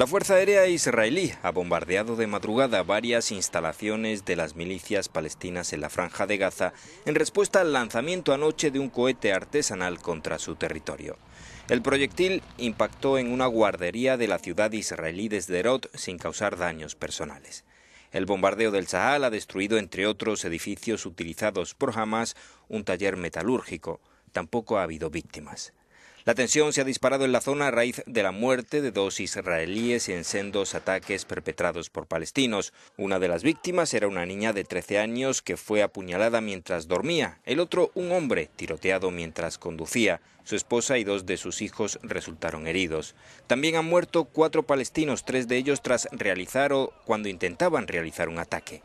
La Fuerza Aérea Israelí ha bombardeado de madrugada varias instalaciones de las milicias palestinas en la Franja de Gaza en respuesta al lanzamiento anoche de un cohete artesanal contra su territorio. El proyectil impactó en una guardería de la ciudad israelí de Sderot sin causar daños personales. El bombardeo del Sahal ha destruido, entre otros edificios utilizados por Hamas, un taller metalúrgico. Tampoco ha habido víctimas. La tensión se ha disparado en la zona a raíz de la muerte de dos israelíes en sendos ataques perpetrados por palestinos. Una de las víctimas era una niña de 13 años que fue apuñalada mientras dormía, el otro un hombre tiroteado mientras conducía. Su esposa y dos de sus hijos resultaron heridos. También han muerto cuatro palestinos, tres de ellos tras realizar o cuando intentaban realizar un ataque.